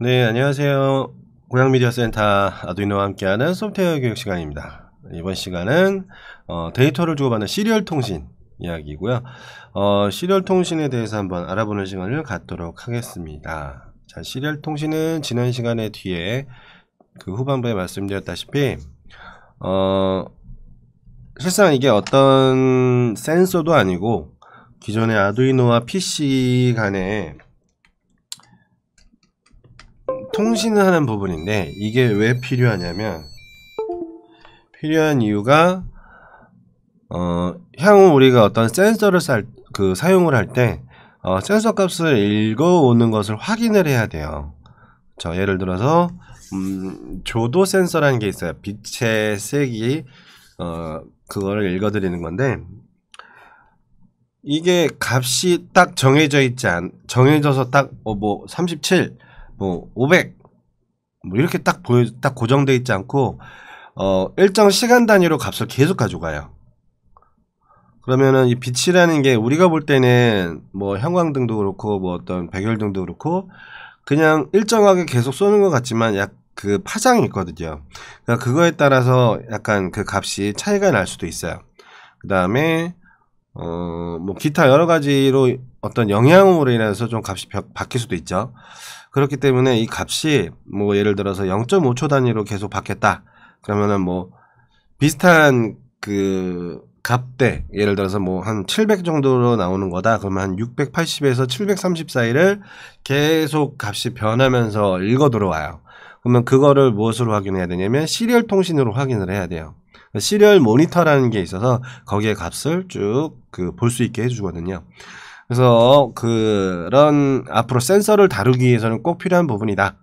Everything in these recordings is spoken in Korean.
네, 안녕하세요. 고향미디어센터 아두이노와 함께하는 소프트웨어 교육 시간입니다. 이번 시간은 어, 데이터를 주고받는 시리얼 통신 이야기고요. 어, 시리얼 통신에 대해서 한번 알아보는 시간을 갖도록 하겠습니다. 자, 시리얼 통신은 지난 시간에 뒤에 그 후반부에 말씀드렸다시피 어, 실상 이게 어떤 센서도 아니고 기존의 아두이노와 PC 간에 통신을 하는 부분인데 이게 왜 필요하냐면 필요한 이유가 어, 향후 우리가 어떤 센서를 살, 그 사용을 할때 어, 센서 값을 읽어오는 것을 확인을 해야 돼요. 저 예를 들어서 음, 조도 센서라는 게 있어요. 빛의 색이 어, 그거를 읽어드리는 건데 이게 값이 딱 정해져 있지 않 정해져서 딱뭐37 어, 뭐 500, 뭐 이렇게 딱 보여 딱 고정돼 있지 않고 어 일정 시간 단위로 값을 계속 가져가요. 그러면은 이 빛이라는 게 우리가 볼 때는 뭐 형광등도 그렇고 뭐 어떤 백열등도 그렇고 그냥 일정하게 계속 쏘는 것 같지만 약 그 파장이 있거든요. 그러니까 그거에 따라서 약간 그 값이 차이가 날 수도 있어요. 그 다음에 어 뭐 기타 여러 가지로 어떤 영향으로 인해서 좀 값이 바뀔 수도 있죠. 그렇기 때문에 이 값이 뭐 예를 들어서 0.5초 단위로 계속 바뀌었다. 그러면은 뭐 비슷한 그 값대 예를 들어서 뭐 한 700 정도로 나오는 거다. 그러면 한 680에서 730 사이를 계속 값이 변하면서 읽어 들어와요. 그러면 그거를 무엇으로 확인해야 되냐면 시리얼 통신으로 확인을 해야 돼요. 시리얼 모니터라는 게 있어서 거기에 값을 쭉 그 볼 수 있게 해주거든요. 그래서 그, 그런 앞으로 센서를 다루기 위해서는 꼭 필요한 부분이다.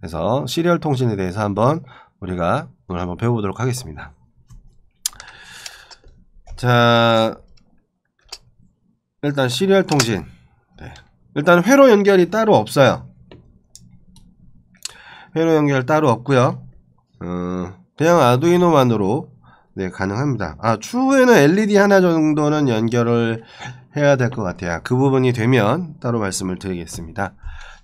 그래서 시리얼 통신에 대해서 한번 우리가 오늘 한번 배워보도록 하겠습니다. 자, 일단 시리얼 통신. 네. 일단 회로 연결이 따로 없어요. 회로 연결 따로 없고요. 음, 그냥 아두이노만으로 네, 가능합니다. 아, 추후에는 LED 하나 정도는 연결을 해야 될 것 같아요. 그 부분이 되면 따로 말씀을 드리겠습니다.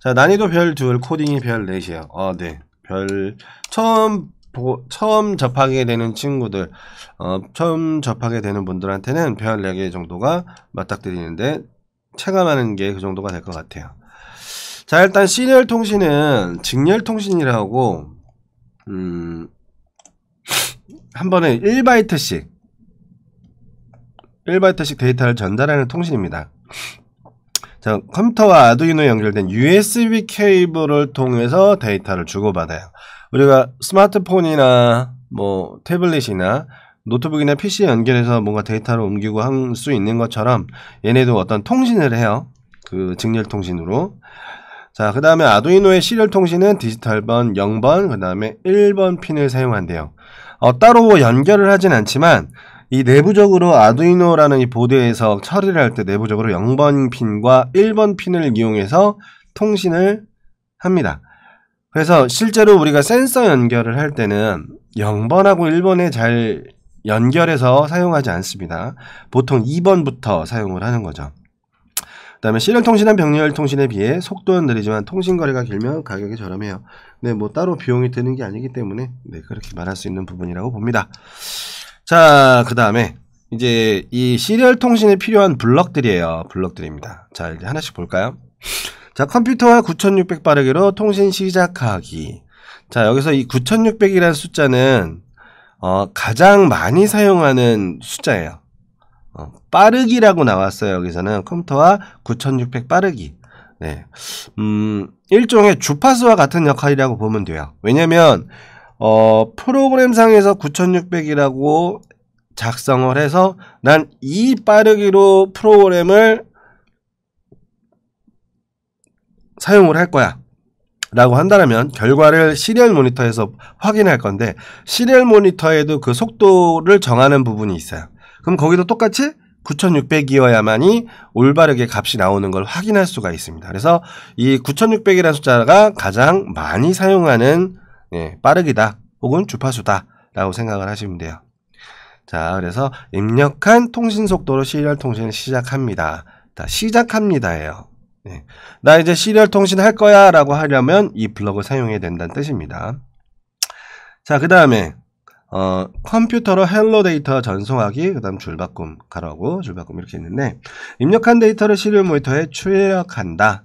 자, 난이도 별 2, 코딩이 별4이에요 어, 네. 별, 처음, 보, 처음 접하게 되는 친구들, 어, 처음 접하게 되는 분들한테는 별 4개 정도가 맞닥뜨리는데, 체감하는 게 그 정도가 될 것 같아요. 자, 일단 시리얼 통신은 직렬 통신이라고, 음, 한 번에 1바이트씩, 1바이트씩 데이터를 전달하는 통신입니다. 자, 컴퓨터와 아두이노에 연결된 USB 케이블을 통해서 데이터를 주고받아요. 우리가 스마트폰이나 뭐 태블릿이나 노트북이나 PC에 연결해서 뭔가 데이터를 옮기고 할 수 있는 것처럼 얘네도 어떤 통신을 해요. 그 직렬 통신으로. 자, 그 다음에 아두이노의 시리얼 통신은 디지털 번 0번, 그 다음에 1번 핀을 사용한대요. 어, 따로 연결을 하진 않지만 이 내부적으로 아두이노라는 이 보드에서 처리를 할 때 내부적으로 0번 핀과 1번 핀을 이용해서 통신을 합니다. 그래서 실제로 우리가 센서 연결을 할 때는 0번하고 1번에 잘 연결해서 사용하지 않습니다. 보통 2번부터 사용을 하는 거죠. 그 다음에 실현 통신한 병렬 통신에 비해 속도는 느리지만 통신 거리가 길면 가격이 저렴해요. 네, 뭐 따로 비용이 드는 게 아니기 때문에 네, 그렇게 말할 수 있는 부분이라고 봅니다. 자, 그 다음에 이제 이 시리얼 통신에 필요한 블럭들이에요. 블럭들입니다. 자, 이제 하나씩 볼까요? 자, 컴퓨터와 9600 빠르기로 통신 시작하기. 자, 여기서 이 9600이라는 숫자는 어, 가장 많이 사용하는 숫자예요. 어, 빠르기라고 나왔어요. 여기서는 컴퓨터와 9600 빠르기. 네. 음, 일종의 주파수와 같은 역할이라고 보면 돼요. 왜냐면 하 어, 프로그램상에서 9600이라고 작성을 해서 난 이 빠르기로 프로그램을 사용을 할 거야. 라고 한다면 결과를 시리얼 모니터에서 확인할 건데 시리얼 모니터에도 그 속도를 정하는 부분이 있어요. 그럼 거기도 똑같이 9600이어야만이 올바르게 값이 나오는 걸 확인할 수가 있습니다. 그래서 이 9600이라는 숫자가 가장 많이 사용하는 예, 빠르기다 혹은 주파수다 라고 생각을 하시면 돼요. 자, 그래서 입력한 통신 속도로 시리얼 통신을 시작합니다. 자, 시작합니다예요. 네. 나 이제 시리얼 통신 할 거야 라고 하려면 이 블럭을 사용해야 된다는 뜻입니다. 자, 그 다음에 어, 컴퓨터로 헬로 데이터 전송하기, 그 다음 줄바꿈, 가라고 줄바꿈 이렇게 있는데, 입력한 데이터를 시리얼 모니터에 출력한다.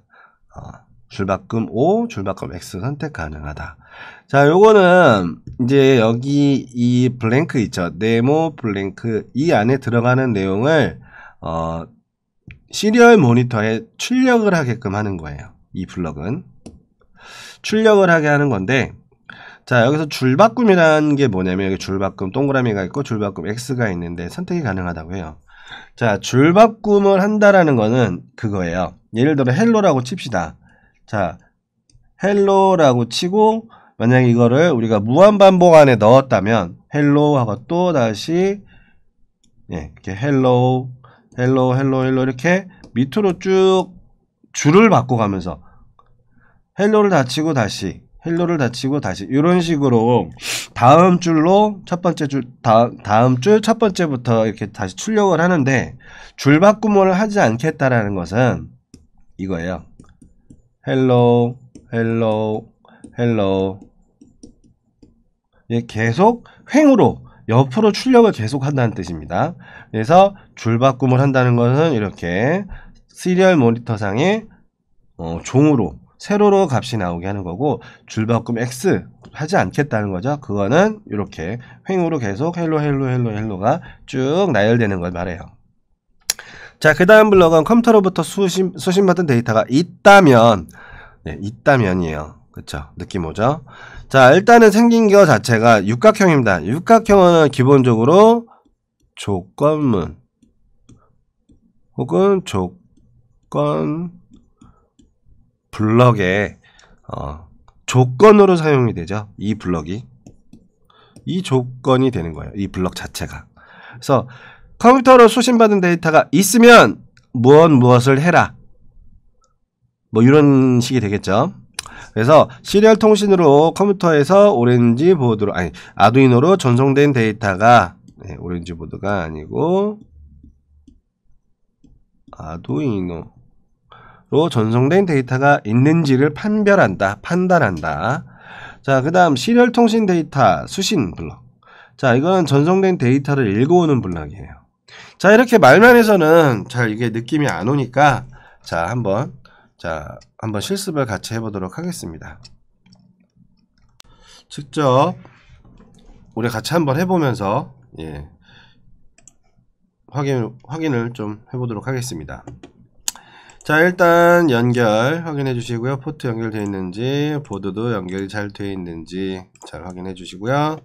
어, 줄바꿈 O, 줄바꿈 X 선택 가능하다. 자, 요거는 이제 여기 이 블랭크 있죠. 네모 블랭크 이 안에 들어가는 내용을 어 시리얼 모니터에 출력을 하게끔 하는 거예요. 이 블럭은 출력을 하게 하는 건데 자 여기서 줄바꿈이라는 게 뭐냐면 여기 줄바꿈 동그라미가 있고 줄바꿈 x가 있는데 선택이 가능하다고 해요. 자 줄바꿈을 한다라는 거는 그거예요. 예를 들어 헬로라고 칩시다. 자 헬로라고 치고 만약 이거를 우리가 무한 반복 안에 넣었다면 헬로 l 하고 또 다시 예, 이렇게 헬로 l l o h 헬로 l o h e 이렇게 밑으로 쭉 줄을 바꿔가면서 헬로를 닫히고 다시 헬로를 닫히고 다시 이런 식으로 다음 줄로 첫 번째 줄 다, 다음 줄 첫 번째부터 이렇게 다시 출력을 하는데 줄 바꾸음을 하지 않겠다라는 것은 이거예요. 헬로 헬로 헬로 예, 계속 횡으로 옆으로 출력을 계속 한다는 뜻입니다. 그래서 줄바꿈을 한다는 것은 이렇게 시리얼 모니터상에 어, 종으로 세로로 값이 나오게 하는 거고 줄바꿈 X 하지 않겠다는 거죠. 그거는 이렇게 횡으로 계속 헬로 헬로 헬로 헬로가 쭉 나열되는 걸 말해요. 자, 그 다음 블럭은 컴퓨터로부터 수신, 수신 받은 데이터가 있다면, 네, 있다면이에요. 그쵸. 느낌 오죠? 자, 일단은 생긴 거 자체가 육각형입니다. 육각형은 기본적으로 조건문 혹은 조건 블럭에 어, 조건으로 사용이 되죠. 이 블럭이. 이 조건이 되는 거예요. 이 블럭 자체가. 그래서 컴퓨터로 수신받은 데이터가 있으면 무엇 무엇을 해라. 뭐 이런 식이 되겠죠. 그래서 시리얼 통신으로 컴퓨터에서 오렌지 보드로 아니 아두이노로 전송된 데이터가 네, 오렌지 보드가 아니고 아두이노로 전송된 데이터가 있는지를 판별한다, 판단한다. 자, 그다음 시리얼 통신 데이터 수신 블럭. 자, 이건 전송된 데이터를 읽어오는 블럭이에요. 자, 이렇게 말만 해서는 잘 이게 느낌이 안 오니까 자, 한번 자, 한번 실습을 같이 해보도록 하겠습니다. 직접 우리 같이 한번 해보면서 예, 확인, 확인을 좀 해보도록 하겠습니다. 자 일단 연결 확인해 주시고요 포트 연결되어 있는지 보드도 연결이 잘 되어 있는지 잘 확인해 주시고요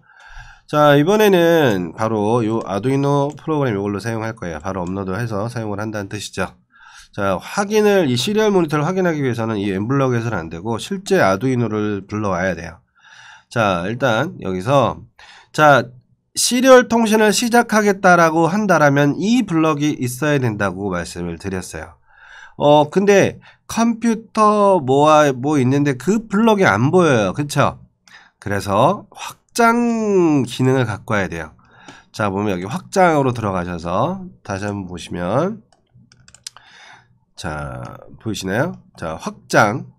자 이번에는 바로 이 아두이노 프로그램 이걸로 사용할 거예요 바로 업로드해서 사용을 한다는 뜻이죠 자, 확인을, 이 시리얼 모니터를 확인하기 위해서는 이 엠블럭 해서는 안 되고, 실제 아두이노를 불러와야 돼요. 자, 일단 여기서, 자, 시리얼 통신을 시작하겠다라고 한다라면 이 블럭이 있어야 된다고 말씀을 드렸어요. 어, 근데 컴퓨터 뭐뭐 있는데 그 블럭이 안 보여요. 그쵸? 그래서 확장 기능을 갖고 와야 돼요. 자, 보면 여기 확장으로 들어가셔서 다시 한번 보시면 자, 보이시나요? 자, 확장.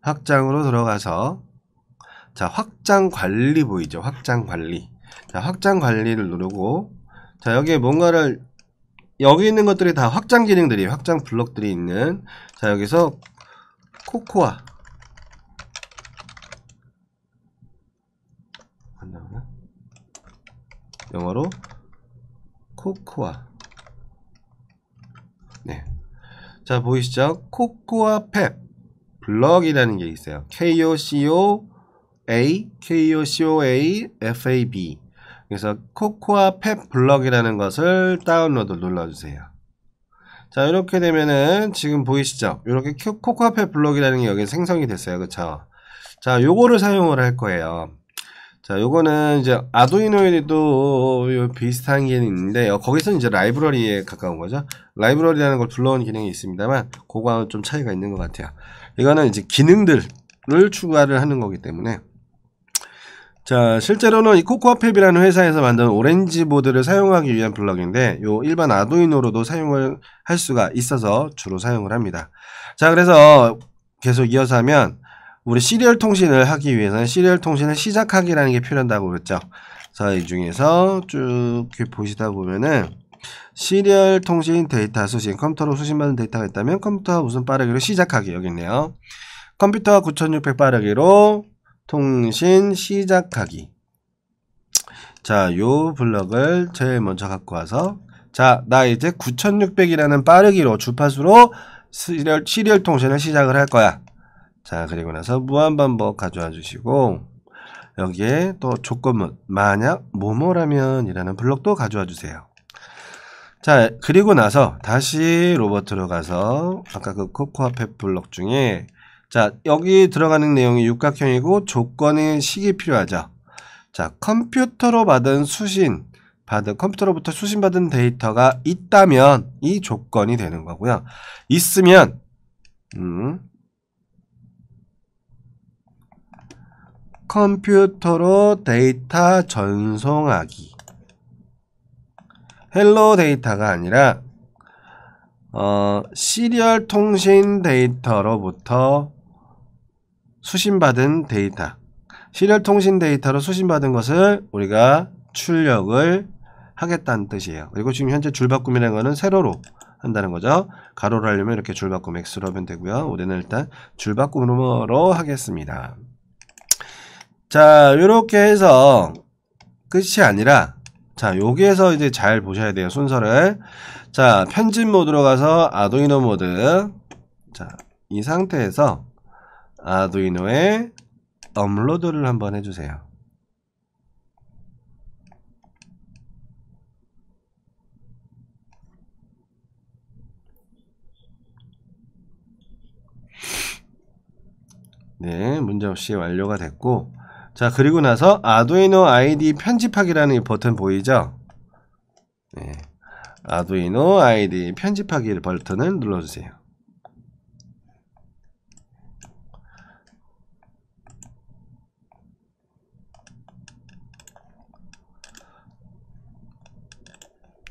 확장으로 들어가서 자, 확장 관리 보이죠? 확장 관리. 자, 확장 관리를 누르고 자, 여기에 뭔가를 여기 있는 것들이 다 확장 기능들이 확장 블록들이 있는 자, 여기서 코코아 영어로 코코아 네 자, 보이시죠? 코코아 펩 블럭이라는 게 있어요. KOCOA, KOCOA, FAB. 그래서 코코아 펩 블럭이라는 것을 다운로드 눌러주세요. 자, 이렇게 되면은 지금 보이시죠? 이렇게 코코아 펩 블럭이라는 게 여기 생성이 됐어요. 그쵸? 자, 요거를 사용을 할 거예요. 자, 요거는 이제 아두이노에도 비슷한 기능이 있는데 요 거기서는 이제 라이브러리에 가까운 거죠. 라이브러리라는 걸 불러온 기능이 있습니다만 그거와는 좀 차이가 있는 것 같아요. 이거는 이제 기능들을 추가를 하는 거기 때문에 자, 실제로는 이 코코아팹이라는 회사에서 만든 오렌지 보드를 사용하기 위한 블럭인데 요 일반 아두이노로도 사용을 할 수가 있어서 주로 사용을 합니다. 자, 그래서 계속 이어서 하면 우리 시리얼 통신을 하기 위해서는 시리얼 통신을 시작하기라는 게 필요한다고 그랬죠. 그래서 이 중에서 쭉 보시다 보면은 시리얼 통신 데이터 수신 컴퓨터로 수신받은 데이터가 있다면 컴퓨터 무슨 빠르기로 시작하기 여기 있네요. 컴퓨터 9600 빠르기로 통신 시작하기 자요 블럭을 제일 먼저 갖고 와서 자 나 이제 9600이라는 빠르기로 주파수로 시리얼, 시리얼 통신을 시작을 할 거야 자, 그리고 나서 무한반복 가져와 주시고, 여기에 또 조건문, 만약 뭐뭐라면 이라는 블록도 가져와 주세요. 자, 그리고 나서 다시 로버트로 가서, 아까 그 코코아 펫 블록 중에, 자, 여기 들어가는 내용이 육각형이고 조건의 식이 필요하죠. 자, 컴퓨터로 받은 수신, 받은 컴퓨터로부터 수신받은 데이터가 있다면 이 조건이 되는 거고요. 있으면 음, 컴퓨터로 데이터 전송하기. 헬로 데이터가 아니라 어, 시리얼 통신 데이터로부터 수신받은 데이터. 시리얼 통신 데이터로 수신받은 것을 우리가 출력을 하겠다는 뜻이에요. 그리고 지금 현재 줄바꿈이라는 것은 세로로 한다는 거죠. 가로로 하려면 이렇게 줄바꿈 X로 하면 되고요. 우리는 일단 줄바꿈으로 하겠습니다. 자, 요렇게 해서 끝이 아니라 자, 여기에서 이제 잘 보셔야 돼요. 순서를. 자, 편집 모드로 가서 아두이노 모드. 자, 이 상태에서 아두이노에 업로드를 한번 해주세요. 네, 문제 없이 완료가 됐고 자 그리고 나서 아두이노 아이디 편집하기라는 버튼 보이죠? 네. 아두이노 아이디 편집하기 버튼을 눌러주세요.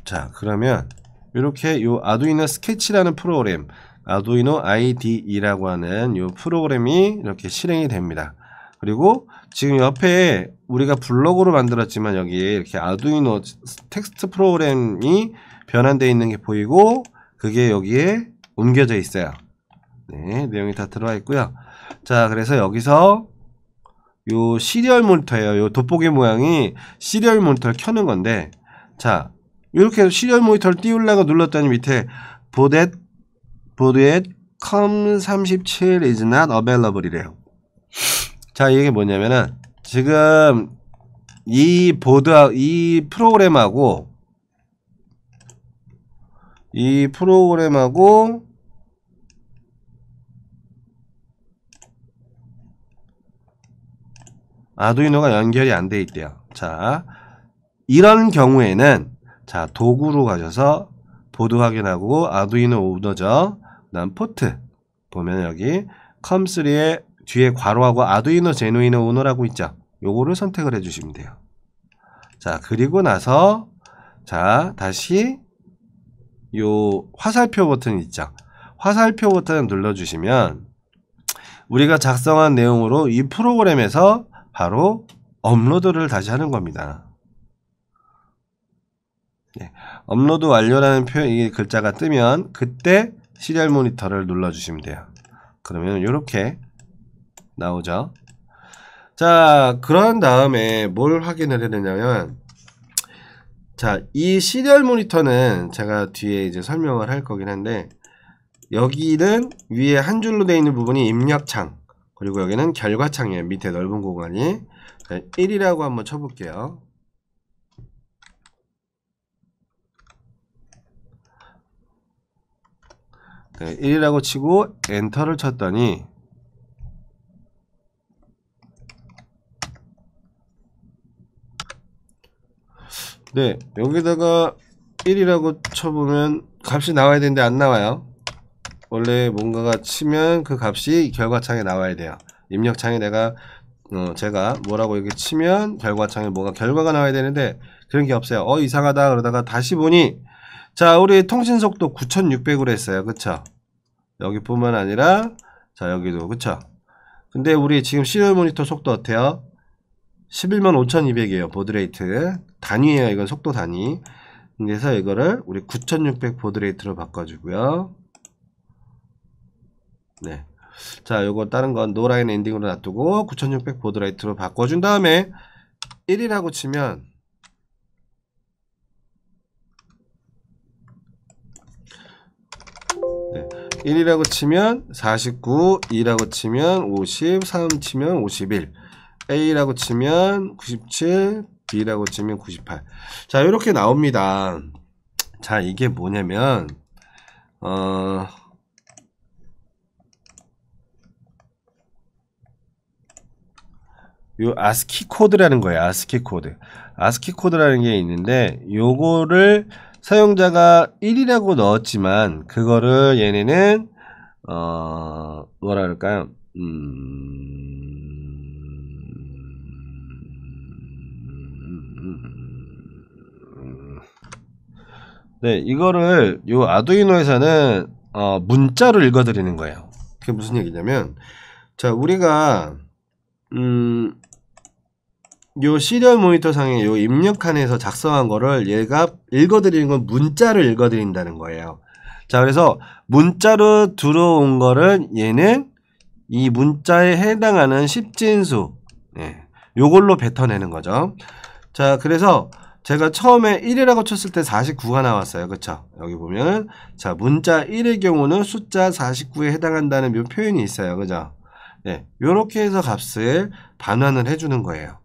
자 그러면 이렇게 요 아두이노 스케치라는 프로그램 아두이노 IDE라고 하는 요 프로그램이 이렇게 실행이 됩니다. 그리고 지금 옆에 우리가 블록으로 만들었지만 여기에 이렇게 아두이노 텍스트 프로그램이 변환되어 있는 게 보이고 그게 여기에 옮겨져 있어요. 네, 내용이 다 들어와 있고요. 자, 그래서 여기서 요 시리얼 모니터에요요 돋보기 모양이 시리얼 모니터를 켜는 건데 자, 이렇게 시리얼 모니터를 띄우려고 눌렀더니 밑에 보댓 보댓 컴37 is not available 이래요. 자, 이게 뭐냐면은 지금 이 보드 이 프로그램하고 이 프로그램하고 아두이노가 연결이 안 돼 있대요. 자, 이런 경우에는 자 도구로 가셔서 보드 확인하고 아두이노 오더죠난 포트 보면 여기 컴3에 뒤에 괄호하고 아두이노 제누이노 오너라고 있죠. 요거를 선택을 해주시면 돼요. 자 그리고 나서 자 다시 요 화살표 버튼 있죠. 화살표 버튼을 눌러주시면 우리가 작성한 내용으로 이 프로그램에서 바로 업로드를 다시 하는 겁니다. 예, 업로드 완료라는 표현, 이 글자가 뜨면 그때 시리얼 모니터를 눌러주시면 돼요. 그러면 이렇게 나오죠. 자, 그런 다음에 뭘 확인을 해야 되냐면, 자, 이 시리얼 모니터는 제가 뒤에 이제 설명을 할 거긴 한데, 여기는 위에 한 줄로 되어 있는 부분이 입력창, 그리고 여기는 결과창이에요. 밑에 넓은 공간이. 자, 1이라고 한번 쳐볼게요. 네, 1이라고 치고 엔터를 쳤더니 네 여기다가 1이라고 쳐보면 값이 나와야 되는데 안 나와요 원래 뭔가가 치면 그 값이 결과창에 나와야 돼요 입력창에 내가 어, 제가 뭐라고 이렇게 치면 결과창에 뭐가 결과가 나와야 되는데 그런 게 없어요 어 이상하다 그러다가 다시 보니 자 우리 통신속도 9600으로 했어요 그쵸 여기뿐만 아니라 자 여기도 그쵸 근데 우리 지금 시리얼 모니터 속도 어때요 11만 5,200이에요. 보드레이트. 단위예요. 이건 속도 단위. 그래서 이거를 우리 9,600 보드레이트로 바꿔주고요. 네. 자, 요거 다른 건 노라인 엔딩으로 놔두고 9,600 보드레이트로 바꿔준 다음에 1이라고 치면 1이라고 치면 49, 2라고 치면 53 치면 51 A라고 치면 97, B라고 치면 98. 자, 이렇게 나옵니다. 자, 이게 뭐냐면 어요 아스키 코드라는 거예요. 아스키 코드. 아스키 코드라는 게 있는데 요거를 사용자가 1이라고 넣었지만 그거를 얘네는 어 뭐라 그럴까요? 음 네, 이거를 요 아두이노에서는 어, 문자로 읽어드리는 거예요. 그게 무슨 얘기냐면, 자 우리가 음, 요 시리얼 모니터 상에 요 입력칸에서 작성한 거를 얘가 읽어드리는 건 문자를 읽어드린다는 거예요. 자 그래서 문자로 들어온 거를 얘는 이 문자에 해당하는 십진수 예, 요걸로 뱉어내는 거죠. 자 그래서 제가 처음에 1이라고 쳤을 때 49가 나왔어요. 그렇죠? 여기 보면은 자, 문자 1의 경우는 숫자 49에 해당한다는 표현이 있어요. 그죠? 렇이렇게 네. 해서 값을 반환을 해 주는 거예요.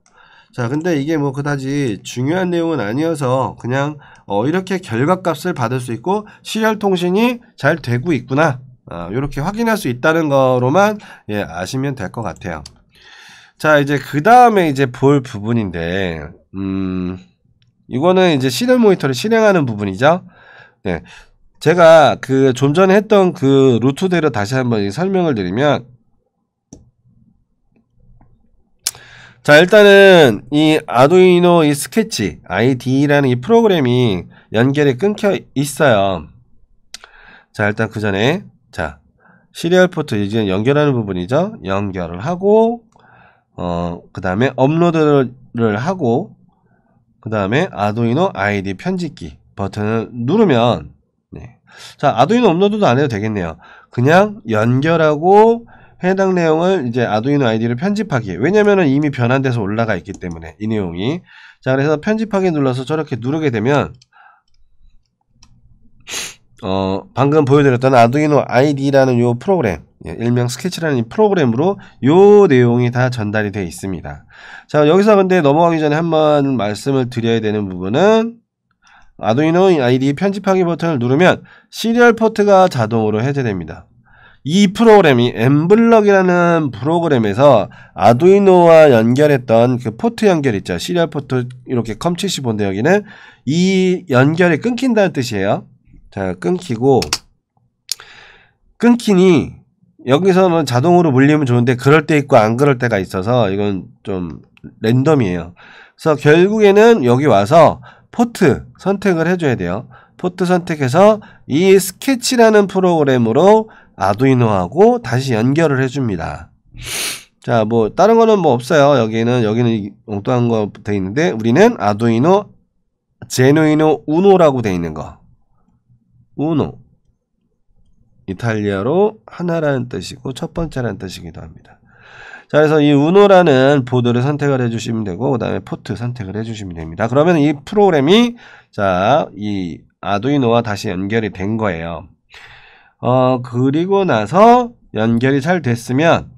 자, 근데 이게 뭐 그다지 중요한 내용은 아니어서 그냥 어, 이렇게 결과값을 받을 수 있고 시혈 통신이 잘 되고 있구나. 어, 아, 이렇게 확인할 수 있다는 거로만 예, 아시면 될 것 같아요. 자, 이제 그 다음에 이제 볼 부분인데, 음, 이거는 이제 시델 모니터를 실행하는 부분이죠. 네. 제가 그 좀 전에 했던 그 루트대로 다시 한번 설명을 드리면 자 일단은 이 아두이노 이 스케치 i d 라는이 프로그램이 연결이 끊겨 있어요. 자 일단 그 전에 자 시리얼 포트 이제 연결하는 부분이죠. 연결을 하고 어그 다음에 업로드를 하고 그 다음에 아두이노 아이디 편집기 버튼을 누르면 네. 자 아두이노 업로드도 안 해도 되겠네요. 그냥 연결하고 해당 내용을 이제 아두이노 아이디를 편집하기 왜냐면은 이미 변환돼서 올라가 있기 때문에 이 내용이 자 그래서 편집하기 눌러서 저렇게 누르게 되면 어, 방금 보여드렸던 아두이노 i d 라는요 프로그램, 예, 일명 스케치라는 이 프로그램으로 요 내용이 다 전달이 되어 있습니다. 자, 여기서 근데 넘어가기 전에 한번 말씀을 드려야 되는 부분은 아두이노 ID 편집하기 버튼을 누르면 시리얼 포트가 자동으로 해제됩니다. 이 프로그램이 엠블럭이라는 프로그램에서 아두이노와 연결했던 그 포트 연결 있죠. 시리얼 포트 이렇게 컴7 5본데 여기는 이 연결이 끊긴다는 뜻이에요. 자, 끊기고 끊기니 여기서는 뭐 자동으로 물리면 좋은데 그럴 때 있고 안 그럴 때가 있어서 이건 좀 랜덤이에요. 그래서 결국에는 여기 와서 포트 선택을 해줘야 돼요. 포트 선택해서 이 스케치라는 프로그램으로 아두이노하고 다시 연결을 해줍니다. 자, 뭐 다른 거는 뭐 없어요. 여기는 여기는 엉뚱한 거 돼 있는데 우리는 아두이노 제노이노 우노라고 돼 있는 거 우노. 이탈리아로 하나라는 뜻이고 첫 번째라는 뜻이기도 합니다. 자, 그래서 이 우노라는 보드를 선택을 해주시면 되고, 그 다음에 포트 선택을 해주시면 됩니다. 그러면 이 프로그램이, 자, 이 아두이노와 다시 연결이 된 거예요. 어, 그리고 나서 연결이 잘 됐으면,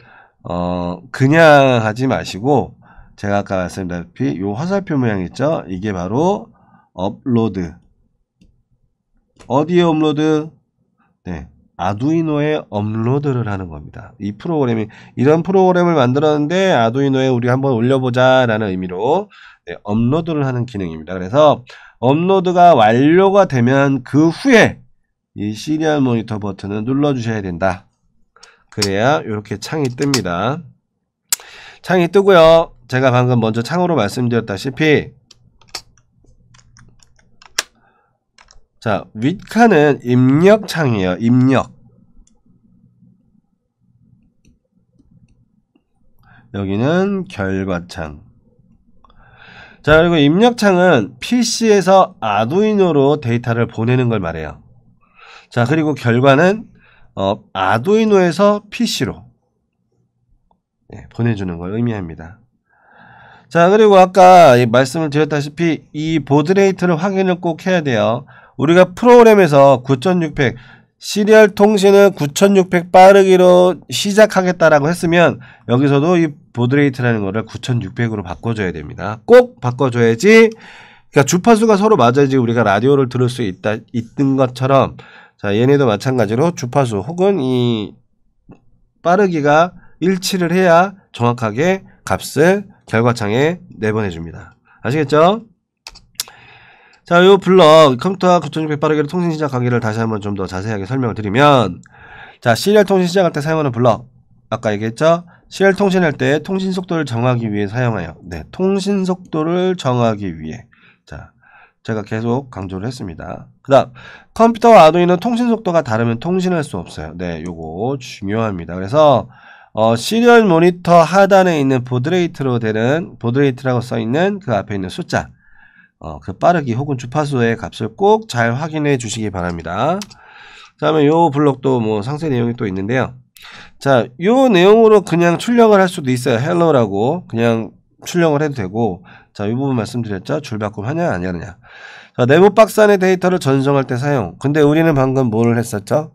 어, 그냥 하지 마시고, 제가 아까 말씀드렸다시피 이 화살표 모양 있죠? 이게 바로 업로드 어디에 업로드? 네. 아두이노에 업로드를 하는 겁니다. 이 프로그램이 이런 프로그램을 만들었는데 아두이노에 우리 한번 올려보자라는 의미로 네, 업로드를 하는 기능입니다. 그래서 업로드가 완료가 되면 그 후에 이 시리얼 모니터 버튼을 눌러주셔야 된다. 그래야 이렇게 창이 뜹니다. 창이 뜨고요. 제가 방금 먼저 창으로 말씀드렸다시피 자, 윗칸은 입력 창이에요. 입력. 여기는 결과창. 자, 그리고 입력창은 PC에서 아두이노로 데이터를 보내는 걸 말해요. 자, 그리고 결과는 어, 아두이노에서 PC로 네, 보내주는 걸 의미합니다. 자, 그리고 아까 말씀을 드렸다시피 이 보드레이트를 확인을 꼭 해야 돼요. 우리가 프로그램에서 9600 시리얼 통신은 9600 빠르기로 시작하겠다라고 했으면 여기서도 이 보드레이트라는 거를 9600으로 바꿔줘야 됩니다. 꼭 바꿔줘야지 그러니까 주파수가 서로 맞아야지 우리가 라디오를 들을 수 있다 있는 것처럼 자 얘네도 마찬가지로 주파수 혹은 이 빠르기가 일치를 해야 정확하게 값을 결과창에 내보내줍니다. 아시겠죠? 자, 요 블럭 컴퓨터와 구청적 백빠르기로 통신 시장 관계를 다시 한번 좀 더 자세하게 설명을 드리면 자, 시리얼 통신 시작할 때 사용하는 블럭 아까 얘기했죠? 시리얼 통신할 때 통신 속도를 정하기 위해 사용하여. 네, 통신 속도를 정하기 위해. 자, 제가 계속 강조를 했습니다. 그다음 컴퓨터와 아두이는 통신 속도가 다르면 통신할 수 없어요. 네, 요거 중요합니다. 그래서 어, 시리얼 모니터 하단에 있는 보드레이트로 되는 보드레이트라고 써 있는 그 앞에 있는 숫자 어, 그 빠르기 혹은 주파수의 값을 꼭 잘 확인해 주시기 바랍니다. 자, 그러면 요 블록도 뭐 상세 내용이 또 있는데요. 자, 요 내용으로 그냥 출력을 할 수도 있어요. hello라고 그냥 출력을 해도 되고 자, 이 부분 말씀드렸죠. 줄바꿈 하냐 아니냐. 하냐. 자, 내부 박스 안에 데이터를 전송할 때 사용. 근데 우리는 방금 뭘 했었죠?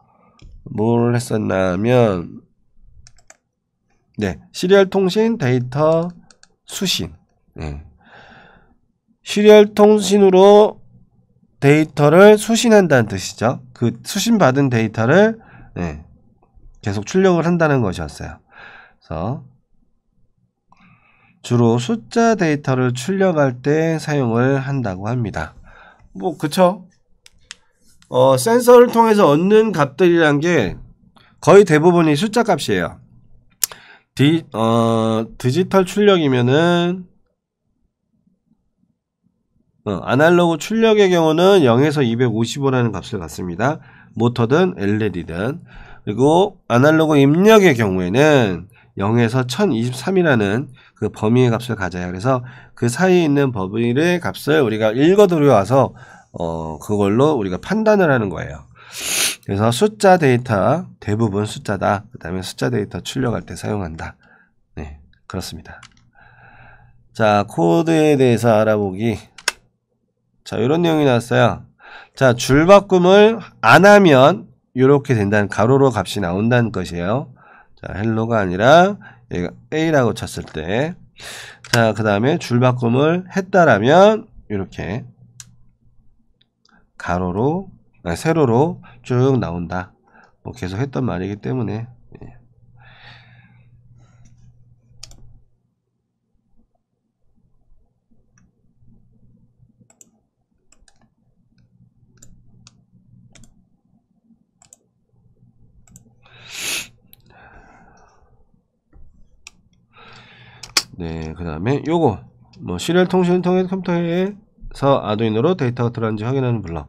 뭘 했었냐면 네, 시리얼 통신 데이터 수신. 네. 시리얼 통신으로 데이터를 수신한다는 뜻이죠. 그 수신받은 데이터를 네, 계속 출력을 한다는 것이었어요. 그래서 주로 숫자 데이터를 출력할 때 사용을 한다고 합니다. 뭐 그쵸? 어, 센서를 통해서 얻는 값들이란 게 거의 대부분이 숫자 값이에요. 디, 어, 디지털 출력이면은 어, 아날로그 출력의 경우는 0에서 2 5 0이라는 값을 갖습니다. 모터든 LED든 그리고 아날로그 입력의 경우에는 0에서 1023이라는 그 범위의 값을 가져야 그래서 그 사이에 있는 범위의 값을 우리가 읽어 들여와서 어, 그걸로 우리가 판단을 하는 거예요. 그래서 숫자 데이터 대부분 숫자다. 그 다음에 숫자 데이터 출력할 때 사용한다. 네, 그렇습니다. 자, 코드에 대해서 알아보기 자, 이런 내용이 나왔어요. 자, 줄 바꿈을 안 하면 이렇게 된다는 가로로 값이 나온다는 것이에요. 자, 헬로가 아니라 얘가 A라고 쳤을 때 자, 그 다음에 줄 바꿈을 했다라면 이렇게 가로로 아니, 세로로 쭉 나온다. 뭐 계속 했던 말이기 때문에 네, 그 다음에 요거 뭐 시리얼 통신을 통해 컴퓨터에서 아두이노로 데이터가 들어왔는지 확인하는 블럭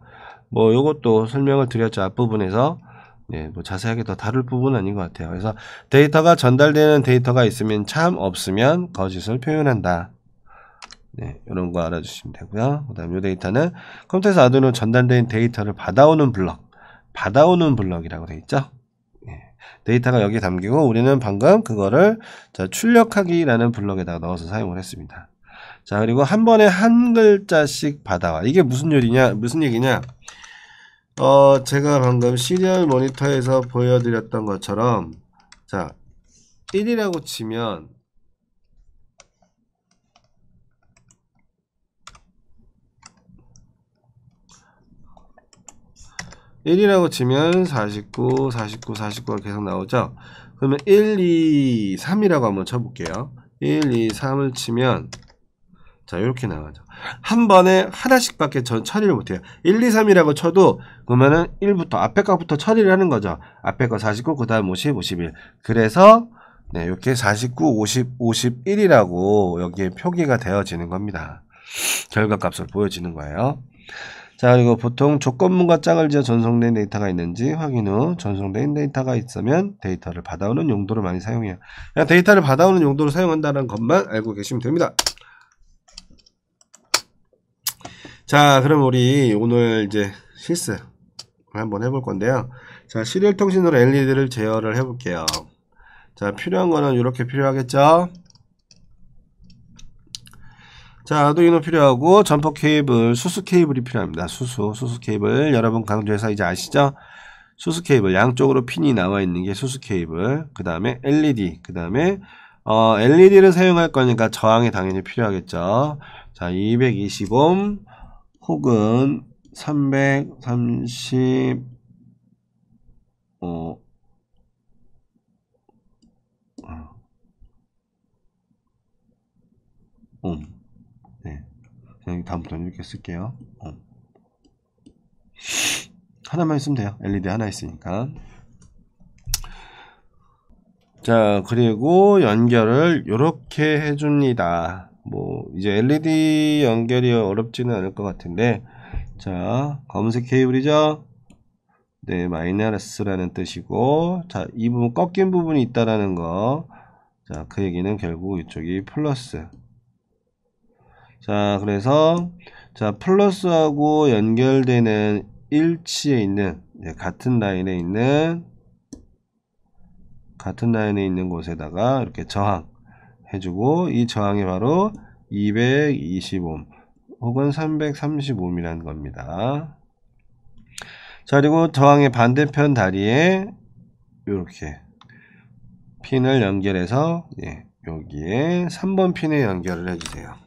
뭐 요것도 설명을 드렸죠 앞부분에서 네, 뭐 자세하게 더 다룰 부분은 아닌 것 같아요 그래서 데이터가 전달되는 데이터가 있으면 참 없으면 거짓을 표현한다 네, 이런 거 알아주시면 되고요. 그 다음 요 데이터는 컴퓨터에서 아두이노 전달된 데이터를 받아오는 블럭 받아오는 블럭이라고 되어 있죠. 데이터가 여기에 담기고 우리는 방금 그거를 자, 출력하기라는 블럭에다가 넣어서 사용을 했습니다. 자, 그리고 한 번에 한 글자씩 받아와. 이게 무슨 요리냐, 무슨 얘기냐? 어, 제가 방금 시리얼 모니터에서 보여드렸던 것처럼, 자, 1이라고 치면 1이라고 치면 49, 49, 49가 계속 나오죠. 그러면 1, 2, 3이라고 한번 쳐볼게요. 1, 2, 3을 치면 자 이렇게 나와죠한 번에 하나씩밖에 전 처리를 못해요. 1, 2, 3이라고 쳐도 그러면은 1부터 앞에 거부터 처리를 하는 거죠. 앞에 거 49, 그 다음 50, 51. 그래서 네, 이렇게 49, 50, 51이라고 여기에 표기가 되어지는 겁니다. 결과값을 보여지는 거예요. 자, 그리고 보통 조건문과 짝을 지어 전송된 데이터가 있는지 확인 후 전송된 데이터가 있으면 데이터를 받아오는 용도로 많이 사용해요. 그냥 데이터를 받아오는 용도로 사용한다는 것만 알고 계시면 됩니다. 자, 그럼 우리 오늘 이제 실습 한번 해볼 건데요. 자, 시리얼 통신으로 LED를 제어를 해볼게요. 자, 필요한 거는 이렇게 필요하겠죠? 자, 아두이노 필요하고 점퍼 케이블, 수수 케이블이 필요합니다. 수수, 수수 케이블. 여러분 강조해서 이제 아시죠? 수수 케이블 양쪽으로 핀이 나와 있는 게 수수 케이블. 그 다음에 LED. 그 다음에 어, LED를 사용할 거니까 저항이 당연히 필요하겠죠. 자, 220옴 혹은 330 어, 옴. 그냥 다음부터는 이렇게 쓸게요. 어. 하나만 있으면 돼요. LED 하나 있으니까. 자, 그리고 연결을 이렇게 해줍니다. 뭐, 이제 LED 연결이 어렵지는 않을 것 같은데, 자, 검은색 케이블이죠? 네, 마이너스라는 뜻이고, 자, 이 부분 꺾인 부분이 있다라는 거. 자, 그 얘기는 결국 이쪽이 플러스. 자, 그래서 자, 플러스하고 연결되는 일치에 있는 네, 같은 라인에 있는 같은 라인에 있는 곳에다가 이렇게 저항 해주고 이 저항이 바로 225 혹은 335이라는 겁니다. 자 그리고 저항의 반대편 다리에 이렇게 핀을 연결해서 예, 여기에 3번 핀에 연결을 해주세요.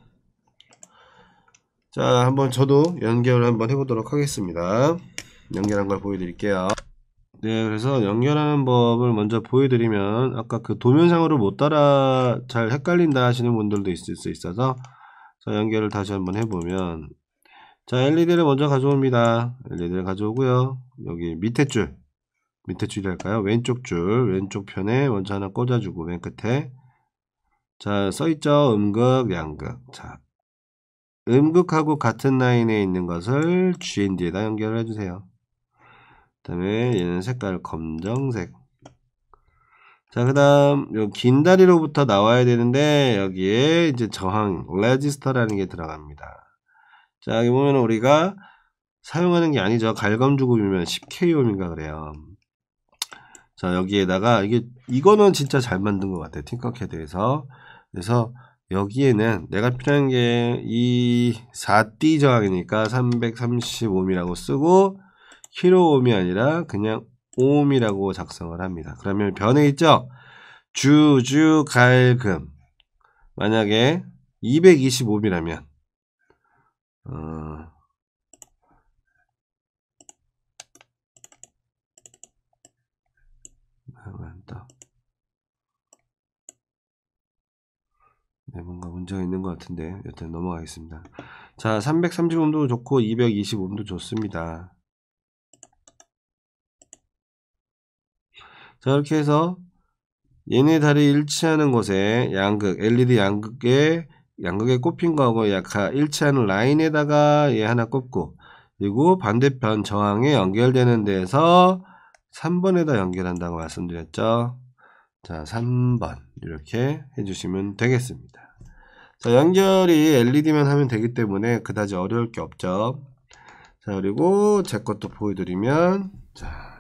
자 한번 저도 연결 한번 해보도록 하겠습니다 연결한 걸 보여드릴게요 네 그래서 연결하는 법을 먼저 보여드리면 아까 그 도면상으로 못 따라 잘 헷갈린다 하시는 분들도 있을 수 있어서 자 연결을 다시 한번 해보면 자 LED를 먼저 가져옵니다 LED를 가져오고요 여기 밑에 줄 밑에 줄이 될까요 왼쪽 줄 왼쪽 편에 먼저 하나 꽂아주고 맨 끝에 자 써있죠 음극 양극 자 음극하고 같은 라인에 있는 것을 GND에다 연결해 주세요. 그 다음에 얘는 색깔 검정색. 자, 그 다음, 요긴 다리로부터 나와야 되는데, 여기에 이제 저항, 레지스터라는 게 들어갑니다. 자, 여기 보면 우리가 사용하는 게 아니죠. 갈검주급이면 10KO음인가 그래요. 자, 여기에다가, 이게, 이거는 진짜 잘 만든 것 같아요. 팅커캐드에서. 그래서, 여기에는 내가 필요한 게 이 4D 저항이니까 335mm라고 쓰고 킬로옴이 아니라 그냥 오음이라고 작성을 합니다. 그러면 변해 있죠? 주, 주, 갈, 금. 만약에 225mm라면, 어, 네, 뭔가 문제가 있는 것 같은데 여튼 넘어가겠습니다. 자, 330옴도 좋고 220옴도 좋습니다. 자, 이렇게 해서 얘네 다리 일치하는 곳에 양극, LED 양극에 양극에 꼽힌 거하고 약하 일치하는 라인에다가 얘 하나 꼽고 그리고 반대편 저항에 연결되는 데에서 3번에다 연결한다고 말씀드렸죠. 자, 3번 이렇게 해주시면 되겠습니다. 자, 연결이 LED만 하면 되기 때문에 그다지 어려울 게 없죠. 자, 그리고 제 것도 보여드리면, 자.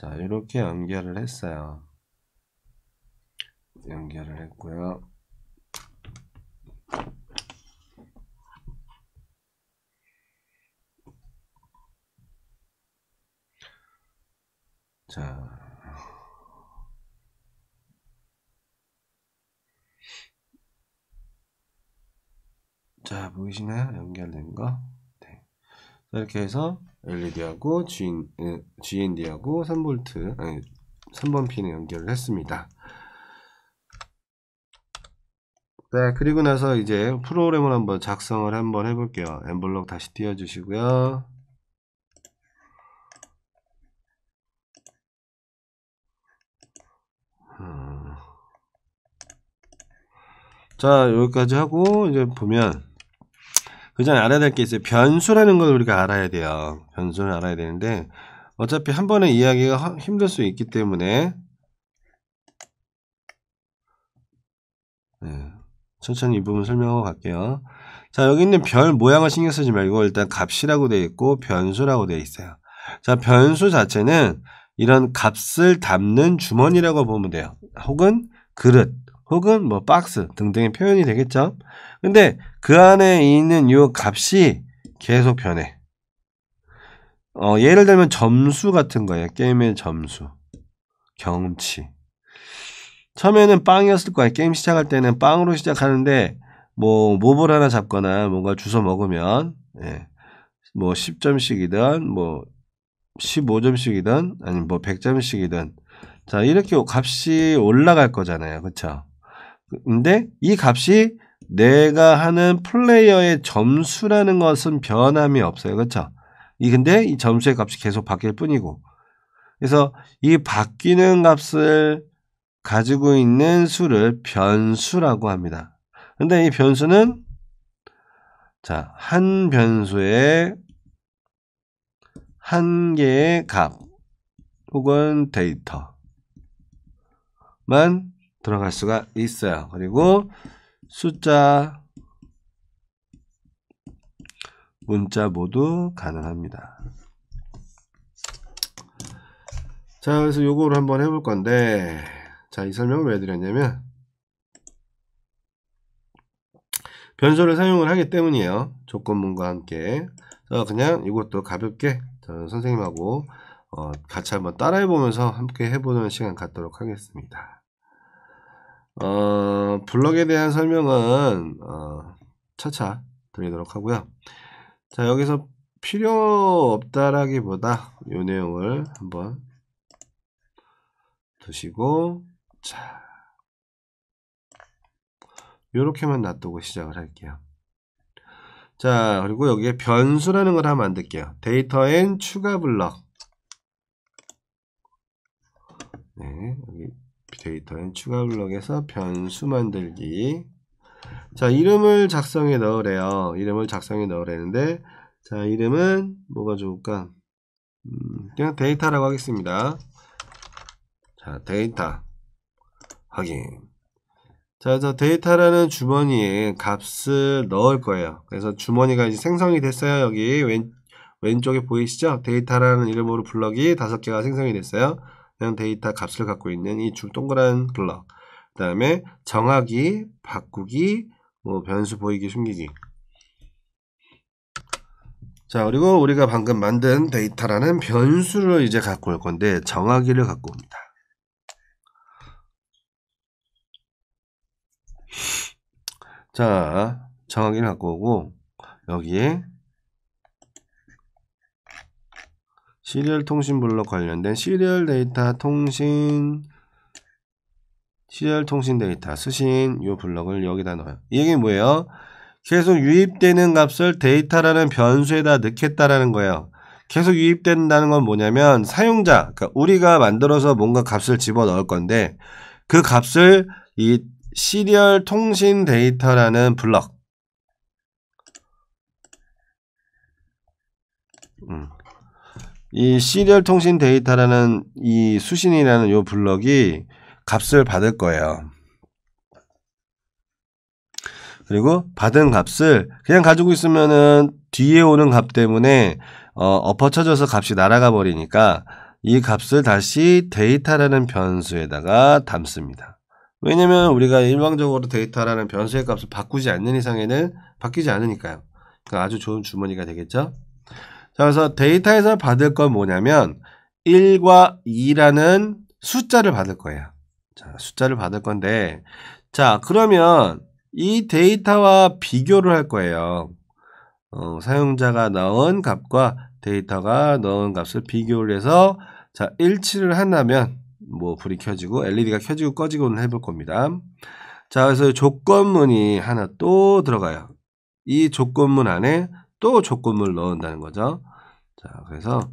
자, 이렇게 연결을 했어요. 연결을 했고요. 자. 보이시나요? 연결된 거. 네. 이렇게 해서 LED하고 GND하고 3V 아니 3번 핀에 연결을 했습니다. 자 네, 그리고 나서 이제 프로그램을 한번 작성을 한번 해볼게요. 엠블럭 다시 띄워주시고요. 음. 자 여기까지 하고 이제 보면 그 전에 알아야 될 게 있어요. 변수라는 걸 우리가 알아야 돼요. 변수를 알아야 되는데 어차피 한 번에 이야기가 힘들 수 있기 때문에 네, 천천히 이 부분 설명하고 갈게요. 자 여기 있는 별 모양을 신경 쓰지 말고 일단 값이라고 되어 있고 변수라고 되어 있어요. 자 변수 자체는 이런 값을 담는 주머니라고 보면 돼요. 혹은 그릇 혹은 뭐 박스 등등의 표현이 되겠죠. 근데 그 안에 있는 요 값이 계속 변해. 어, 예를 들면 점수 같은 거예요. 게임의 점수. 경치 처음에는 빵이었을 거예요. 게임 시작할 때는 빵으로 시작하는데 뭐 몹을 하나 잡거나 뭔가 주워 먹으면 예. 뭐 10점씩이든 뭐 15점씩이든 아니면 뭐 100점씩이든 자 이렇게 값이 올라갈 거잖아요. 그렇죠? 근데 이 값이 내가 하는 플레이어의 점수라는 것은 변함이 없어요. 그렇죠? 이 근데 이 점수의 값이 계속 바뀔 뿐이고. 그래서 이 바뀌는 값을 가지고 있는 수를 변수라고 합니다. 근데 이 변수는 자, 한 변수의 한 개의 값 혹은 데이터만 들어갈 수가 있어요. 그리고 숫자, 문자 모두 가능합니다. 자, 그래서 요걸 한번 해볼 건데, 자, 이 설명을 왜 드렸냐면, 변소를 사용을 하기 때문이에요. 조건문과 함께. 그 그냥 이것도 가볍게 저는 선생님하고 어, 같이 한번 따라해 보면서 함께 해보는 시간 갖도록 하겠습니다. 어, 블럭에 대한 설명은 어, 차차 드리도록 하고요. 자 여기서 필요 없다라기보다 이 내용을 한번 두시고 자이렇게만 놔두고 시작을 할게요. 자 그리고 여기에 변수라는 걸 하면 만들게요데이터앤 추가 블럭 데이터는 추가 블록에서 변수 만들기 자 이름을 작성해 넣으래요 이름을 작성해 넣으래는데 자 이름은 뭐가 좋을까 음, 그냥 데이터라고 하겠습니다 자 데이터 확인 자, 저 데이터라는 주머니에 값을 넣을 거예요. 그래서 주머니가 이제 생성이 됐어요. 여기 왼, 왼쪽에 보이시죠? 데이터라는 이름으로 블럭이 다섯 개가 생성이 됐어요. 이런 데이터 값을 갖고 있는 이 줄 동그란 블럭. 그 다음에 정하기, 바꾸기, 뭐 변수 보이기, 숨기기. 자, 그리고 우리가 방금 만든 데이터라는 변수를 이제 갖고 올 건데 정하기를 갖고 옵니다. 자, 정하기를 갖고 오고 여기에 시리얼 통신블로 관련된 시리얼 데이터 통신 시리얼 통신 데이터 수신 요 블럭을 여기다 넣어요. 이 얘기는 뭐예요? 계속 유입되는 값을 데이터라는 변수에다 넣겠다라는 거예요. 계속 유입된다는 건 뭐냐면 사용자, 그러니까 우리가 만들어서 뭔가 값을 집어 넣을 건데 그 값을 이 시리얼 통신 데이터라는 블럭 음. 이 시리얼 통신 데이터라는 이 수신이라는 요 블럭이 값을 받을 거예요. 그리고 받은 값을 그냥 가지고 있으면은 뒤에 오는 값 때문에 어, 엎어쳐져서 값이 날아가 버리니까 이 값을 다시 데이터라는 변수에다가 담습니다. 왜냐면 우리가 일방적으로 데이터라는 변수의 값을 바꾸지 않는 이상에는 바뀌지 않으니까요. 그러니까 아주 좋은 주머니가 되겠죠? 자, 그래서 데이터에서 받을 건 뭐냐면 1과 2라는 숫자를 받을 거예요. 자, 숫자를 받을 건데 자, 그러면 이 데이터와 비교를 할 거예요. 어, 사용자가 넣은 값과 데이터가 넣은 값을 비교를 해서 자, 일치를 한다면 뭐 불이 켜지고 LED가 켜지고 꺼지고는 해볼 겁니다. 자, 그래서 조건문이 하나 또 들어가요. 이 조건문 안에 또 조건을 넣는다는 거죠. 자, 그래서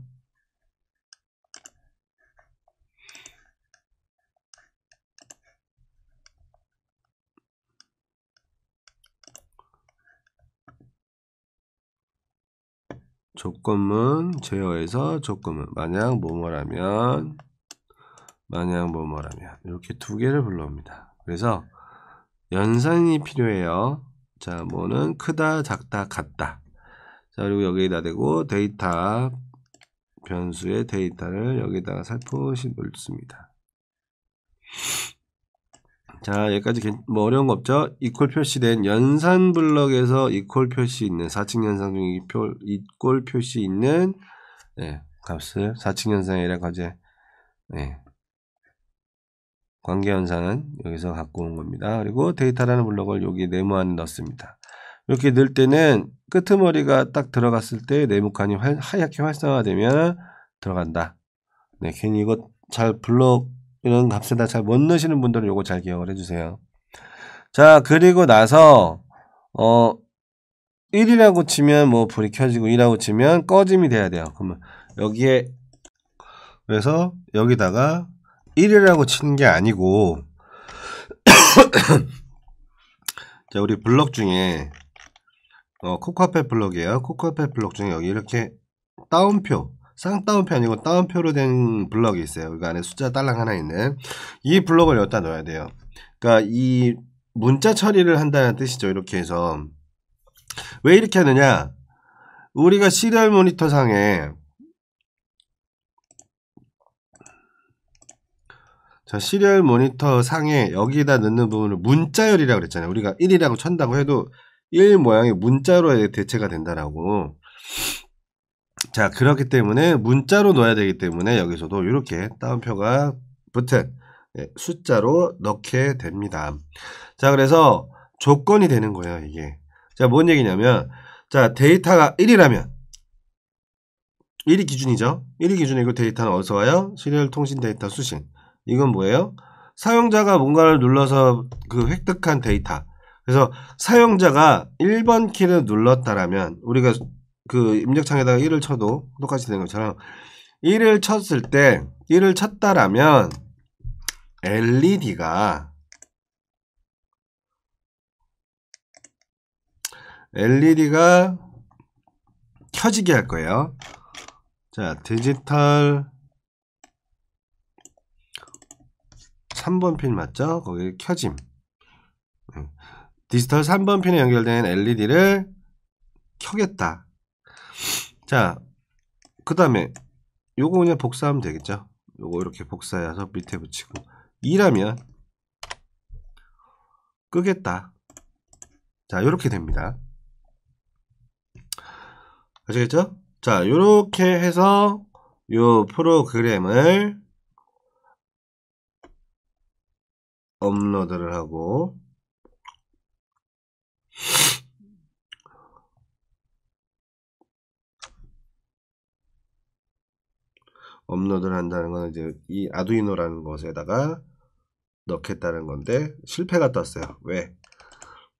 조건문 제어에서 조건문 만약 뭐뭐라면 만약 뭐뭐라면 이렇게 두 개를 불러옵니다. 그래서 연산이 필요해요. 자, 뭐는 크다, 작다, 같다. 자 그리고 여기에다 대고 데이터 변수의 데이터를 여기다가 살포시 넣습니다. 자 여기까지 뭐 어려운 거 없죠? 이퀄 표시된 연산 블럭에서 이퀄 표시 있는 4층 연산 중에 이퀄, 표시 있는 네, 값을 4층 연산이라 가제 네. 예, 관계 연산은 여기서 갖고 온 겁니다. 그리고 데이터라는 블럭을 여기 네모 안에 넣습니다. 이렇게 넣을 때는 끄트머리가 딱 들어갔을 때 네모칸이 활, 하얗게 활성화되면 들어간다. 네, 괜히 이거 잘 블럭 이런 값에다 잘 못 넣으시는 분들은 요거 잘 기억을 해주세요. 자, 그리고 나서 어 1이라고 치면 뭐 불이 켜지고 2라고 치면 꺼짐이 돼야 돼요. 그러면 여기에 그래서 여기다가 1이라고 치는 게 아니고 자, 우리 블럭 중에 어, 코카페 블럭이에요. 코카페 블럭 중에 여기 이렇게 따옴표 쌍따옴표 아니고 따옴표로 된 블럭이 있어요. 여기 안에 숫자 딸랑 하나 있는 이 블럭을 여기다 넣어야 돼요. 그러니까 이 문자 처리를 한다는 뜻이죠. 이렇게 해서 왜 이렇게 하느냐? 우리가 시리얼 모니터 상에 자, 시리얼 모니터 상에 여기다 넣는 부분을 문자열이라고 그랬잖아요. 우리가 1이라고 천다고 해도 1 모양의 문자로 대체가 된다라고. 자, 그렇기 때문에 문자로 넣어야 되기 때문에 여기서도 이렇게 따옴표가 붙은 예, 숫자로 넣게 됩니다. 자, 그래서 조건이 되는 거예요, 이게. 자, 뭔 얘기냐면, 자, 데이터가 1이라면, 1이 기준이죠. 1이 기준이고 데이터는 어디서 와요? 시리얼 통신 데이터 수신. 이건 뭐예요? 사용자가 뭔가를 눌러서 그 획득한 데이터. 그래서 사용자가 1번 키를 눌렀다라면 우리가 그 입력창에다가 1을 쳐도 똑같이 되는 것처럼 1을 쳤을 때 1을 쳤다라면 LED가 LED가 켜지게 할 거예요. 자, 디지털 3번 핀 맞죠? 거기 켜짐. 디지털 3번 핀에 연결된 LED를 켜겠다. 자, 그 다음에 요거 그냥 복사하면 되겠죠. 요거 이렇게 복사해서 밑에 붙이고 2라면 끄겠다. 자, 요렇게 됩니다. 아시겠죠? 자, 요렇게 해서 요 프로그램을 업로드를 하고 업로드를 한다는 건 이제 이 아두이노라는 것에다가 넣겠다는 건데 실패가 떴어요. 왜?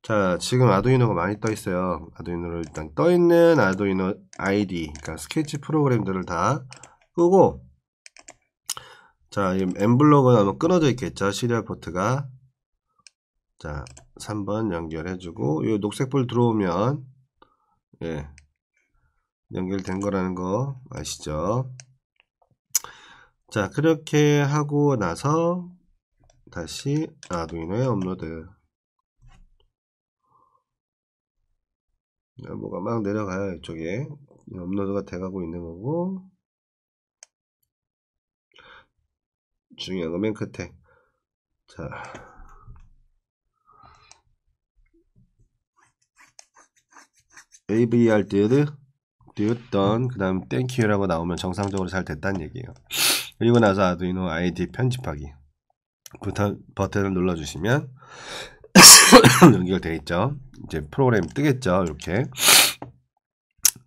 자, 지금 아두이노가 많이 떠 있어요. 아두이노를 일단 떠 있는 아두이노 아이디, 그러니까 스케치 프로그램들을 다 끄고 자, 이 엠블록은 아마 끊어져 있겠죠. 시리얼 포트가 자, 3번 연결해주고 이 녹색불 들어오면 예 연결된 거라는 거 아시죠? 자 그렇게 하고 나서 다시 아두이노에 업로드 아, 뭐가 막 내려가요 이쪽에 업로드가 돼가고 있는 거고 중요한 건맨 끝에 자 AVR did, did 그 다음 땡큐 라고 나오면 정상적으로 잘 됐단 얘기예요 그리고 나서 아두이노 아이디 편집하기 버튼, 버튼을 눌러주시면 연결되어 있죠. 이제 프로그램 뜨겠죠. 이렇게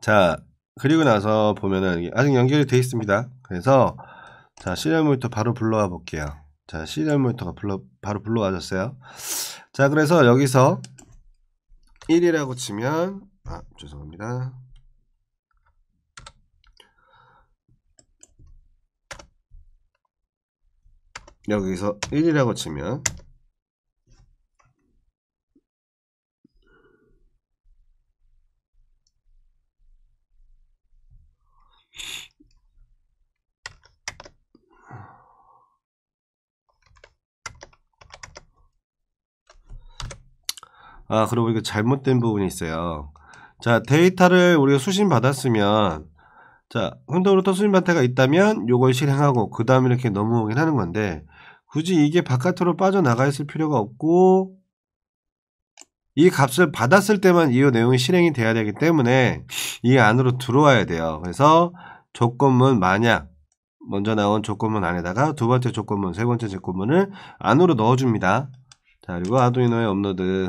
자 그리고 나서 보면은 아직 연결이 되어 있습니다. 그래서 자 시리얼 모니터 바로 불러와 볼게요. 자 시리얼 모니터가 불러, 바로 불러와졌어요. 자 그래서 여기서 1이라고 치면 아 죄송합니다. 여기서 1이라고 치면 아 그리고 이거 잘못된 부분이 있어요 자 데이터를 우리가 수신 받았으면 자 홈더로터 수신 반태가 있다면 요걸 실행하고 그 다음에 이렇게 넘어오긴 하는 건데 굳이 이게 바깥으로 빠져나가 있을 필요가 없고 이 값을 받았을 때만 이 내용이 실행이 돼야 되기 때문에 이 안으로 들어와야 돼요. 그래서 조건문 만약 먼저 나온 조건문 안에다가 두 번째 조건문, 세 번째 조건문을 안으로 넣어줍니다. 자, 그리고 아두이노의 업로드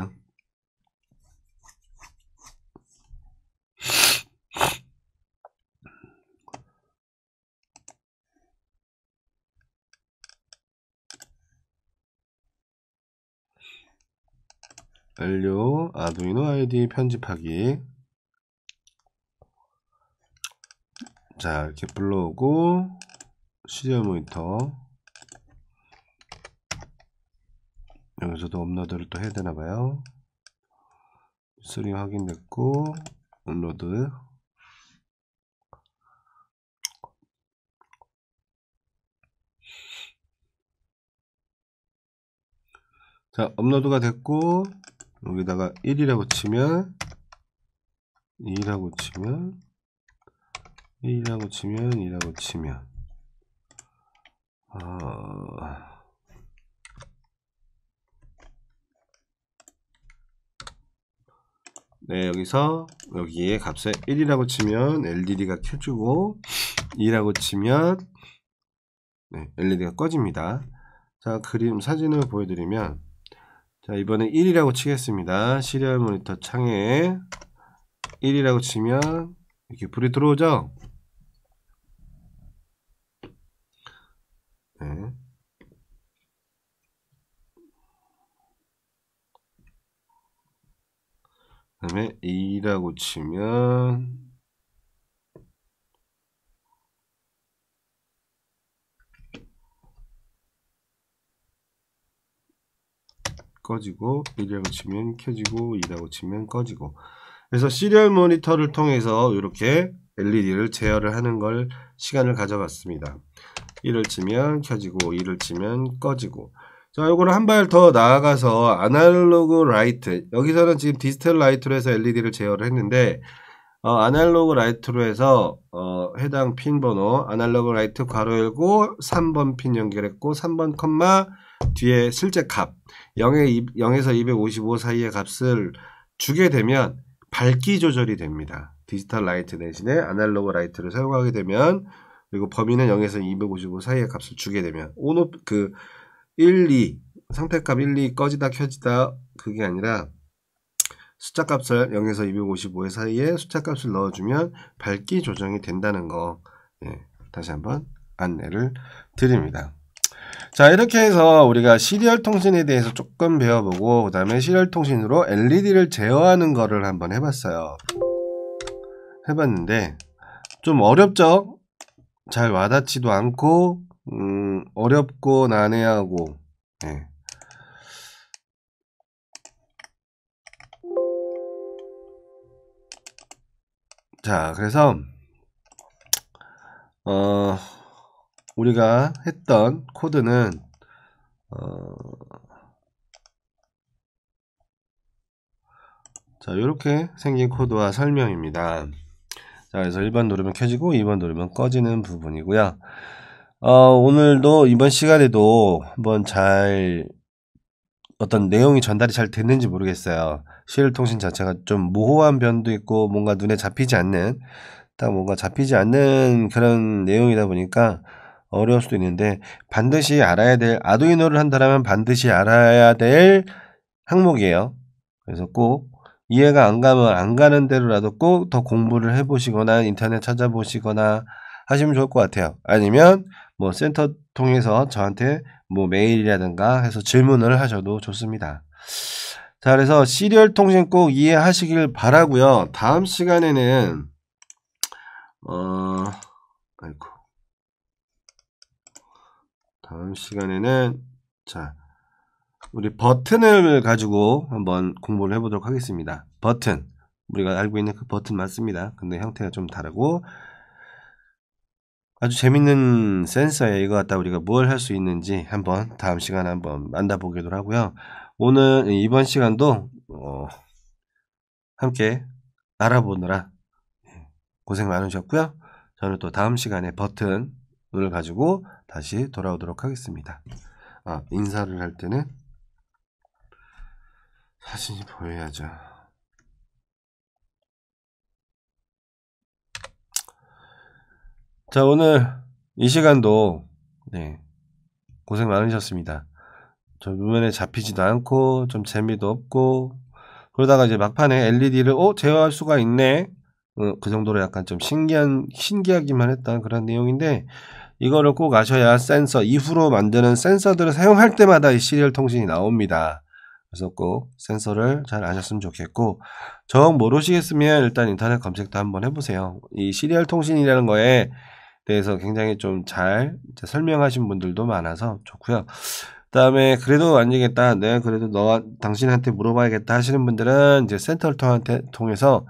완료 아두이노 아이디 편집하기 자 이렇게 불러오고 시리얼 모니터 여기서도 업로드를 또 해야 되나봐요 스리 확인됐고 업로드 자 업로드가 됐고 여기다가 1이라고 치면 2라고 치면 1이라고 치면 2라고 치면 아... 네 여기서 여기에 값에 1이라고 치면 LED가 켜지고 2라고 치면 네, LED가 꺼집니다 자 그림 사진을 보여드리면 자, 이번엔 1이라고 치겠습니다. 시리얼 모니터 창에 1이라고 치면 이렇게 불이 들어오죠? 네. 그 다음에 2라고 치면 꺼지고 1이라고 치면 켜지고 2라고 치면 꺼지고 그래서 시리얼 모니터를 통해서 이렇게 LED를 제어를 하는 걸 시간을 가져봤습니다 1을 치면 켜지고 2를 치면 꺼지고 자 요거를 한 발 더 나아가서 아날로그 라이트 여기서는 지금 디지털 라이트로 해서 LED를 제어를 했는데 어, 아날로그 라이트로 해서 어, 해당 핀 번호 아날로그 라이트 괄호 열고 3번 핀 연결했고 3번 컴마 뒤에 실제 값 0에, 서255 사이의 값을 주게 되면 밝기 조절이 됩니다. 디지털 라이트 대신에 아날로그 라이트를 사용하게 되면 그리고 범위는 0에서 255 사이의 값을 주게 되면 온오그 1, 2 상태값 1, 2 꺼지다 켜지다 그게 아니라 숫자값을 0에서 255의 사이에 숫자값을 넣어주면 밝기 조정이 된다는 거 예, 다시 한번 안내를 드립니다. 자, 이렇게 해서 우리가 시리얼 통신에 대해서 조금 배워보고, 그 다음에 시리얼 통신으로 LED를 제어하는 거를 한번 해봤어요. 해봤는데, 좀 어렵죠? 잘 와닿지도 않고, 음, 어렵고, 난해하고, 네. 자, 그래서, 어, 우리가 했던 코드는 어, 자 이렇게 생긴 코드와 설명입니다. 자 그래서 1번 누르면 켜지고 2번 누르면 꺼지는 부분이고요. 어, 오늘도 이번 시간에도 한번 잘 어떤 내용이 전달이 잘 됐는지 모르겠어요. 실 통신 자체가 좀 모호한 변도 있고 뭔가 눈에 잡히지 않는 딱 뭔가 잡히지 않는 그런 내용이다 보니까 어려울 수도 있는데 반드시 알아야 될 아두이노를 한다면 반드시 알아야 될 항목이에요. 그래서 꼭 이해가 안 가면 안 가는 대로라도 꼭 더 공부를 해보시거나 인터넷 찾아보시거나 하시면 좋을 것 같아요. 아니면 뭐 센터 통해서 저한테 뭐 메일이라든가 해서 질문을 하셔도 좋습니다. 자, 그래서 시리얼 통신 꼭 이해하시길 바라고요. 다음 시간에는 어 아이고 다음 시간에는 자 우리 버튼을 가지고 한번 공부를 해보도록 하겠습니다. 버튼 우리가 알고 있는 그 버튼 맞습니다. 근데 형태가 좀 다르고 아주 재밌는 센서에 이거 갖다 우리가 뭘 할 수 있는지 한번 다음 시간에 한번 만나보기로 하고요. 오늘 이번 시간도 어, 함께 알아보느라 예, 고생 많으셨고요. 저는 또 다음 시간에 버튼을 가지고 다시 돌아오도록 하겠습니다. 아, 인사를 할 때는 사진이 보여야죠. 자, 오늘 이 시간도 네, 고생 많으셨습니다. 저 눈에 잡히지도 않고 좀 재미도 없고 그러다가 이제 막판에 LED를 어 제어할 수가 있네. 어, 그 정도로 약간 좀 신기한 신기하기만 했던 그런 내용인데 이거를 꼭 아셔야 센서 이후로 만드는 센서들을 사용할 때마다 이 시리얼 통신이 나옵니다. 그래서 꼭 센서를 잘 아셨으면 좋겠고 정 모르시겠으면 일단 인터넷 검색도 한번 해보세요. 이 시리얼 통신이라는 거에 대해서 굉장히 좀 잘 설명하신 분들도 많아서 좋고요. 그다음에 그래도 안 되겠다. 내가 네, 그래도 너 당신한테 물어봐야겠다 하시는 분들은 이제 센터를 통 통해서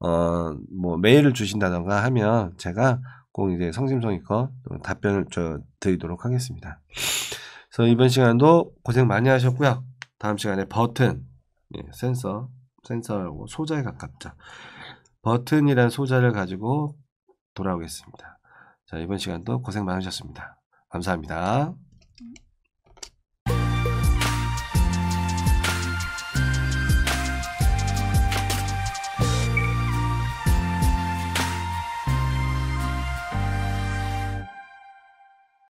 어 뭐 메일을 주신다던가 하면 제가 꼭 이제 성심성의껏 답변을 저 드리도록 하겠습니다. 그래서 이번 시간도 고생 많이 하셨고요. 다음 시간에 버튼 예, 센서 센서라고 소자에 가깝죠. 버튼이란 소자를 가지고 돌아오겠습니다. 자, 이번 시간도 고생 많으셨습니다. 감사합니다.